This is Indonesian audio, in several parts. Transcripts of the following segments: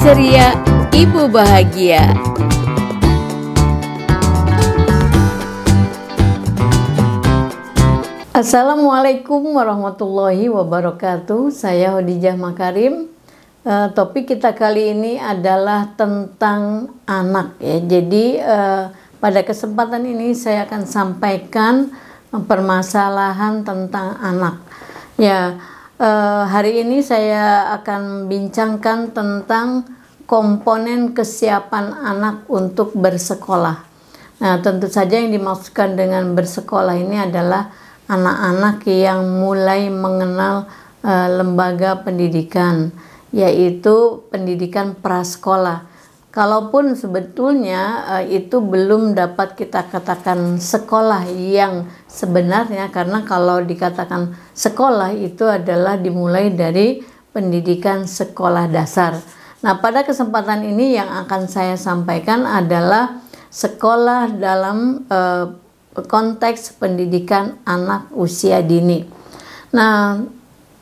ceria, ibu bahagia. Assalamualaikum warahmatullahi wabarakatuh. Saya Hodijah Makarim. E, topik kita kali ini adalah tentang anak ya. Jadi e, pada kesempatan ini saya akan sampaikan permasalahan tentang anak. Ya, eh, hari ini saya akan bincangkan tentang komponen kesiapan anak untuk bersekolah. Nah, tentu saja yang dimaksudkan dengan bersekolah ini adalah anak-anak yang mulai mengenal e, lembaga pendidikan, yaitu pendidikan prasekolah. Kalaupun sebetulnya e, itu belum dapat kita katakan sekolah yang sebenarnya, karena kalau dikatakan sekolah itu adalah dimulai dari pendidikan sekolah dasar. Nah, pada kesempatan ini yang akan saya sampaikan adalah sekolah dalam uh, konteks pendidikan anak usia dini. Nah,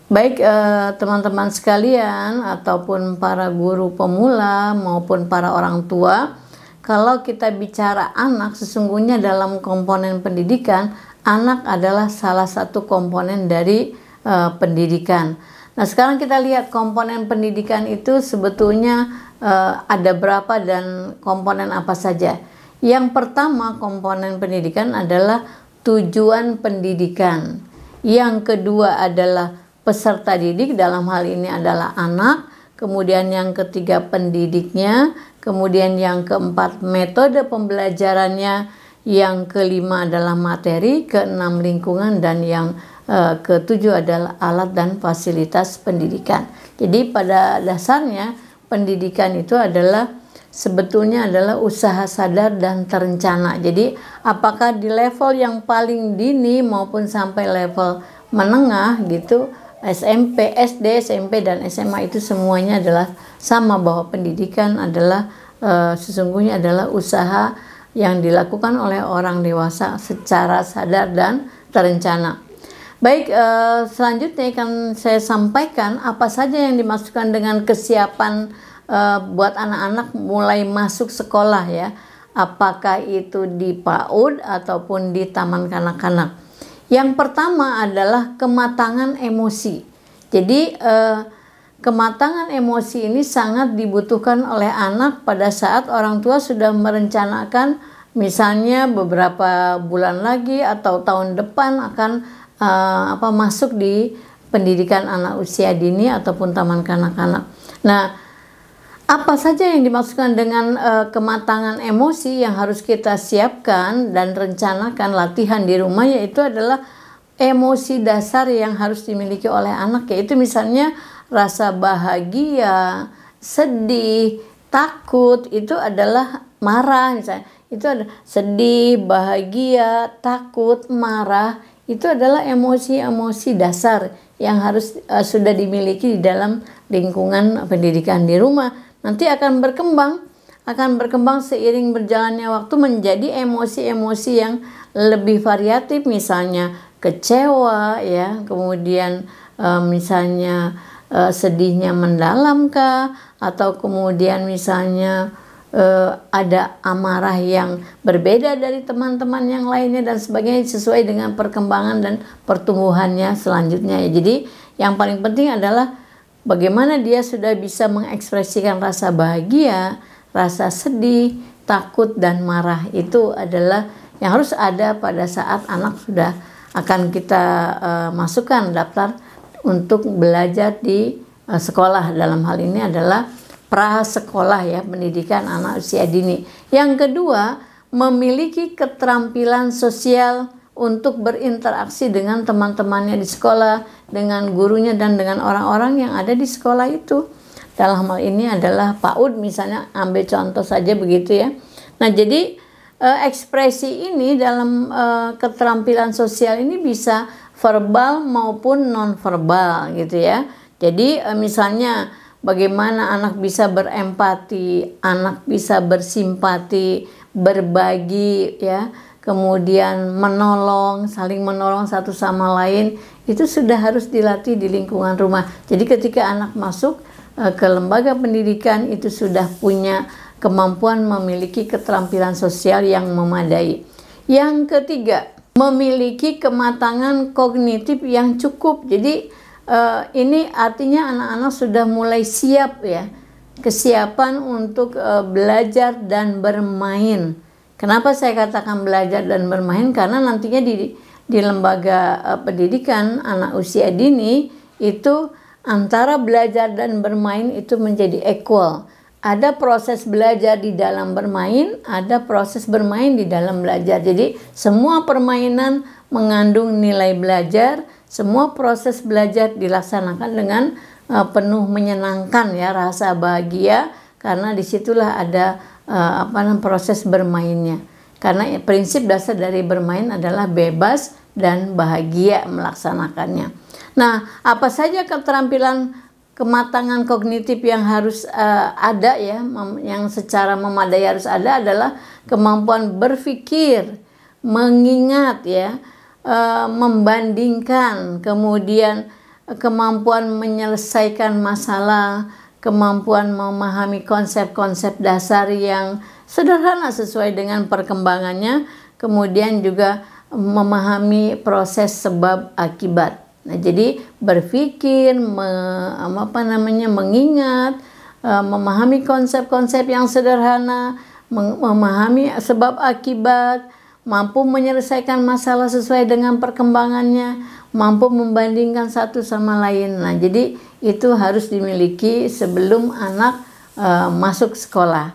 baik eh, teman-teman uh, sekalian ataupun para guru pemula maupun para orang tua, kalau kita bicara anak sesungguhnya dalam komponen pendidikan, anak adalah salah satu komponen dari uh, pendidikan. Nah, sekarang kita lihat komponen pendidikan itu sebetulnya uh, ada berapa dan komponen apa saja. Yang pertama, komponen pendidikan adalah tujuan pendidikan. Yang kedua adalah peserta didik dalam hal ini adalah anak, kemudian yang ketiga pendidiknya, kemudian yang keempat metode pembelajarannya, yang kelima adalah materi, keenam lingkungan dan yang Eh, ketujuh adalah alat dan fasilitas pendidikan. Jadi pada dasarnya pendidikan itu adalah sebetulnya adalah usaha sadar dan terencana. Jadi apakah di level yang paling dini maupun sampai level menengah gitu SMP, SD, SMP dan SMA itu semuanya adalah sama bahwa pendidikan adalah e, sesungguhnya adalah usaha yang dilakukan oleh orang dewasa secara sadar dan terencana. Baik, eh, selanjutnya akan saya sampaikan apa saja yang dimasukkan dengan kesiapan eh, buat anak-anak mulai masuk sekolah ya. Apakah itu di PAUD ataupun di taman kanak-kanak. Yang pertama adalah kematangan emosi. Jadi eh, kematangan emosi ini sangat dibutuhkan oleh anak pada saat orang tua sudah merencanakan misalnya beberapa bulan lagi atau tahun depan akan uh, apa masuk di pendidikan anak usia dini ataupun taman kanak-kanak. Nah, apa saja yang dimaksudkan dengan uh, kematangan emosi yang harus kita siapkan dan rencanakan latihan di rumah yaitu adalah emosi dasar yang harus dimiliki oleh anak yaitu misalnya rasa bahagia, sedih, takut itu adalah marah misalnya. Itu ada sedih, bahagia, takut, marah itu adalah emosi-emosi dasar yang harus uh, sudah dimiliki di dalam lingkungan pendidikan di rumah. Nanti akan berkembang, akan berkembang seiring berjalannya waktu menjadi emosi-emosi yang lebih variatif misalnya kecewa ya, kemudian uh, misalnya uh, sedihnya mendalamkah, atau kemudian misalnya uh, ada amarah yang berbeda dari teman-teman yang lainnya dan sebagainya sesuai dengan perkembangan dan pertumbuhannya selanjutnya ya. Jadi yang paling penting adalah bagaimana dia sudah bisa mengekspresikan rasa bahagia, rasa sedih, takut dan marah itu adalah yang harus ada pada saat anak sudah akan kita uh, masukkan daftar untuk belajar di uh, sekolah dalam hal ini adalah prasekolah ya, pendidikan anak usia dini. Yang kedua, memiliki keterampilan sosial untuk berinteraksi dengan teman-temannya di sekolah, dengan gurunya dan dengan orang-orang yang ada di sekolah itu. Dalam hal ini adalah PAUD misalnya ambil contoh saja begitu ya. Nah, jadi eh, ekspresi ini dalam eh, keterampilan sosial ini bisa verbal maupun non verbal gitu ya. Jadi eh, misalnya bagaimana anak bisa berempati, anak bisa bersimpati, berbagi ya, kemudian menolong, saling menolong satu sama lain itu sudah harus dilatih di lingkungan rumah. Jadi ketika anak masuk eh, ke lembaga pendidikan itu sudah punya kemampuan memiliki keterampilan sosial yang memadai. Yang ketiga, memiliki kematangan kognitif yang cukup. Jadi uh, ini artinya anak-anak sudah mulai siap ya kesiapan untuk uh, belajar dan bermain. Kenapa saya katakan belajar dan bermain? Karena nantinya di di lembaga uh, pendidikan anak usia dini itu antara belajar dan bermain itu menjadi equal. Ada proses belajar di dalam bermain, ada proses bermain di dalam belajar. Jadi semua permainan mengandung nilai belajar semua proses belajar dilaksanakan dengan uh, penuh menyenangkan ya rasa bahagia karena disitulah ada uh, apa namanya proses bermainnya. Karena prinsip dasar dari bermain adalah bebas dan bahagia melaksanakannya. Nah, apa saja keterampilan kematangan kognitif yang harus uh, ada ya, yang secara memadai harus ada adalah kemampuan berpikir, mengingat ya, Eh, membandingkan, kemudian eh, kemampuan menyelesaikan masalah, kemampuan memahami konsep-konsep dasar yang sederhana sesuai dengan perkembangannya, kemudian juga memahami proses sebab akibat. Nah, jadi berpikir, me, apa namanya, mengingat, eh, memahami konsep-konsep yang sederhana, memahami sebab akibat, mampu menyelesaikan masalah sesuai dengan perkembangannya, mampu membandingkan satu sama lain. Nah, jadi itu harus dimiliki sebelum anak e, masuk sekolah.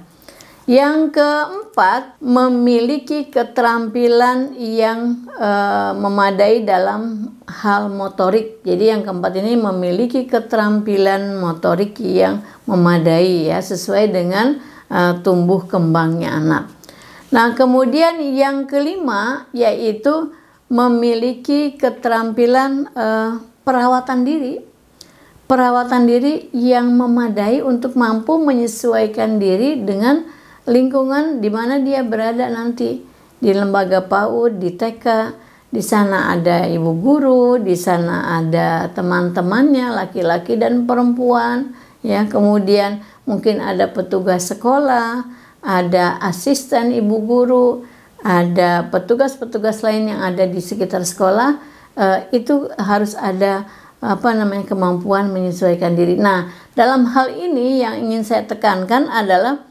Yang keempat, memiliki keterampilan yang e, memadai dalam hal motorik. Jadi yang keempat ini memiliki keterampilan motorik yang memadai ya sesuai dengan e, tumbuh kembangnya anak. Nah, kemudian yang kelima yaitu memiliki keterampilan eh, perawatan diri. Perawatan diri yang memadai untuk mampu menyesuaikan diri dengan lingkungan di mana dia berada nanti di lembaga PAUD, di TK, di sana ada ibu guru, di sana ada teman-temannya laki-laki dan perempuan, ya. Kemudian mungkin ada petugas sekolah, ada asisten ibu guru, ada petugas-petugas lain yang ada di sekitar sekolah, uh, itu harus ada apa namanya kemampuan menyesuaikan diri. Nah, dalam hal ini yang ingin saya tekankan adalah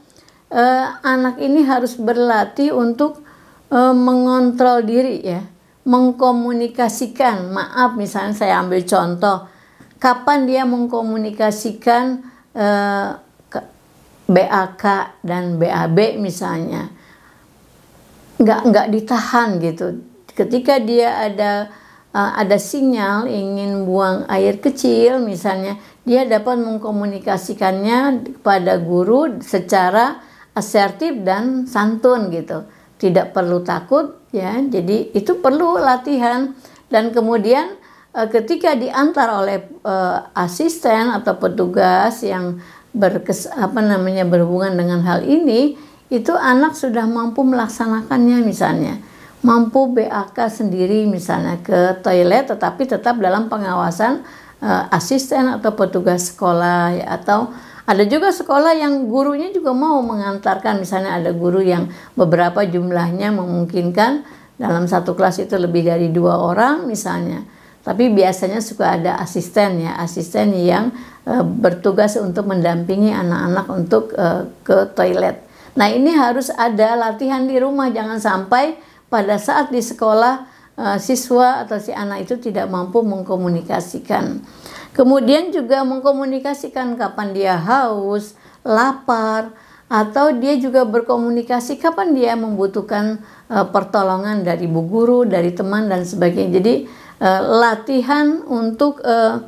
uh, anak ini harus berlatih untuk uh, mengontrol diri ya, mengkomunikasikan. Maaf misalnya saya ambil contoh, kapan dia mengkomunikasikan BAK dan BAB misalnya nggak nggak ditahan gitu ketika dia ada uh, ada sinyal ingin buang air kecil misalnya dia dapat mengkomunikasikannya kepada guru secara asertif dan santun gitu tidak perlu takut ya jadi itu perlu latihan dan kemudian uh, ketika diantar oleh uh, asisten atau petugas yang berkes apa namanya berhubungan dengan hal ini itu anak sudah mampu melaksanakannya misalnya mampu BAK sendiri misalnya ke toilet tetapi tetap dalam pengawasan uh, asisten atau petugas sekolah ya, atau ada juga sekolah yang gurunya juga mau mengantarkan misalnya ada guru yang beberapa jumlahnya memungkinkan dalam satu kelas itu lebih dari dua orang misalnya tapi biasanya suka ada asisten ya, asisten yang e, bertugas untuk mendampingi anak-anak untuk e, ke toilet. Nah, ini harus ada latihan di rumah, jangan sampai pada saat di sekolah e, siswa atau si anak itu tidak mampu mengkomunikasikan. Kemudian juga mengkomunikasikan kapan dia haus, lapar, atau dia juga berkomunikasi kapan dia membutuhkan e, pertolongan dari bu guru, dari teman dan sebagainya. Jadi uh, latihan untuk uh,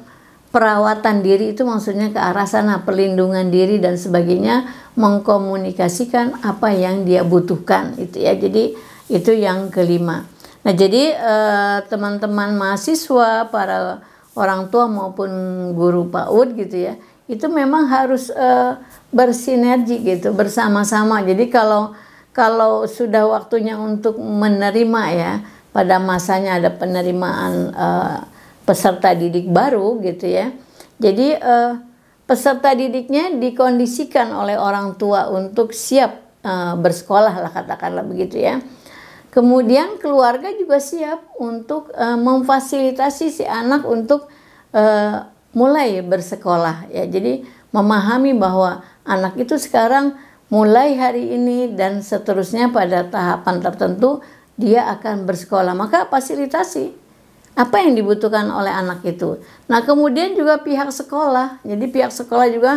perawatan diri itu maksudnya ke arah sana perlindungan diri dan sebagainya mengkomunikasikan apa yang dia butuhkan itu ya jadi itu yang kelima nah jadi eh, teman-teman uh, mahasiswa para orang tua maupun guru PAUD gitu ya itu memang harus uh, bersinergi gitu bersama-sama jadi kalau kalau sudah waktunya untuk menerima ya pada masanya ada penerimaan uh, peserta didik baru gitu ya. Jadi uh, peserta didiknya dikondisikan oleh orang tua untuk siap uh, bersekolah lah katakanlah begitu ya. Kemudian keluarga juga siap untuk uh, memfasilitasi si anak untuk uh, mulai bersekolah ya. Jadi memahami bahwa anak itu sekarang mulai hari ini dan seterusnya pada tahapan tertentu dia akan bersekolah. Maka fasilitasi apa yang dibutuhkan oleh anak itu. Nah, kemudian juga pihak sekolah. Jadi pihak sekolah juga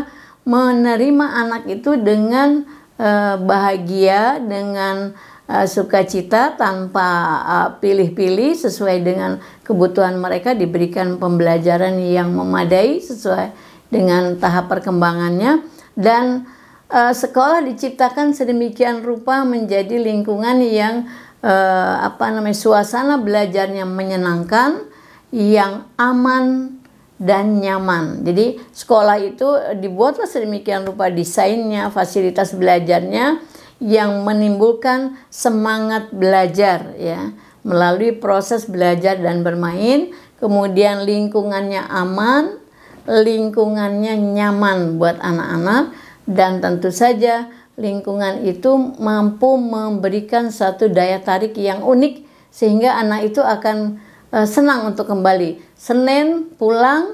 menerima anak itu dengan eh, bahagia, dengan eh, sukacita tanpa pilih eh, pilih-pilih sesuai dengan kebutuhan mereka diberikan pembelajaran yang memadai sesuai dengan tahap perkembangannya dan eh, sekolah diciptakan sedemikian rupa menjadi lingkungan yang eh, apa namanya suasana belajarnya menyenangkan, yang aman dan nyaman. Jadi sekolah itu dibuatlah sedemikian rupa desainnya, fasilitas belajarnya yang menimbulkan semangat belajar ya melalui proses belajar dan bermain, kemudian lingkungannya aman, lingkungannya nyaman buat anak-anak dan tentu saja lingkungan itu mampu memberikan satu daya tarik yang unik sehingga anak itu akan e, senang untuk kembali. Senin pulang,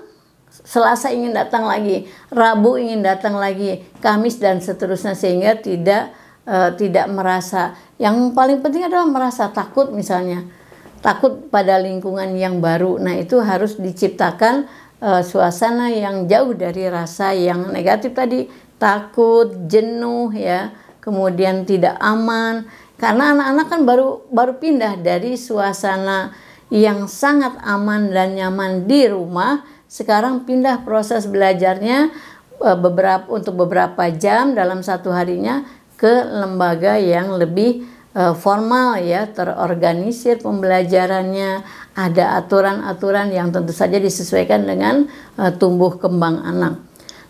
Selasa ingin datang lagi, Rabu ingin datang lagi, Kamis dan seterusnya sehingga tidak e, tidak merasa. Yang paling penting adalah merasa takut misalnya. Takut pada lingkungan yang baru. Nah, itu harus diciptakan e, suasana yang jauh dari rasa yang negatif tadi takut, jenuh ya, kemudian tidak aman karena anak-anak kan baru baru pindah dari suasana yang sangat aman dan nyaman di rumah, sekarang pindah proses belajarnya e, beberapa untuk beberapa jam dalam satu harinya ke lembaga yang lebih e, formal ya terorganisir pembelajarannya ada aturan-aturan yang tentu saja disesuaikan dengan e, tumbuh kembang anak.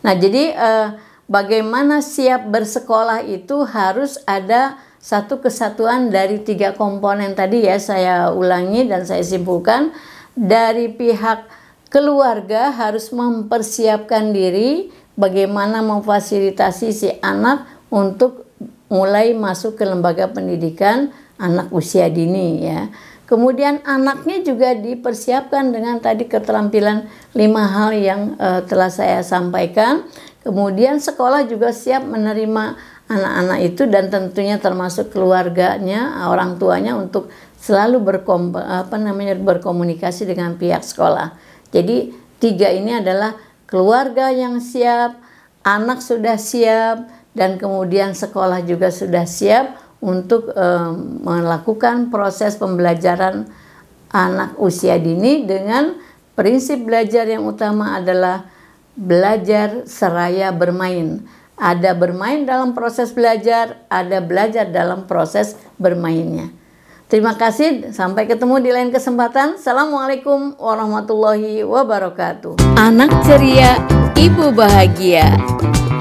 Nah jadi uh, bagaimana siap bersekolah itu harus ada satu kesatuan dari tiga komponen tadi ya saya ulangi dan saya simpulkan dari pihak keluarga harus mempersiapkan diri bagaimana memfasilitasi si anak untuk mulai masuk ke lembaga pendidikan anak usia dini ya. Kemudian anaknya juga dipersiapkan dengan tadi keterampilan lima hal yang uh, telah saya sampaikan. Kemudian sekolah juga siap menerima anak-anak itu dan tentunya termasuk keluarganya, orang tuanya untuk selalu berkom apa namanya berkomunikasi dengan pihak sekolah. Jadi tiga ini adalah keluarga yang siap, anak sudah siap, dan kemudian sekolah juga sudah siap untuk eh, melakukan proses pembelajaran anak usia dini dengan prinsip belajar yang utama adalah belajar seraya bermain. Ada bermain dalam proses belajar, ada belajar dalam proses bermainnya. Terima kasih, sampai ketemu di lain kesempatan. Assalamualaikum warahmatullahi wabarakatuh. Anak ceria, ibu bahagia.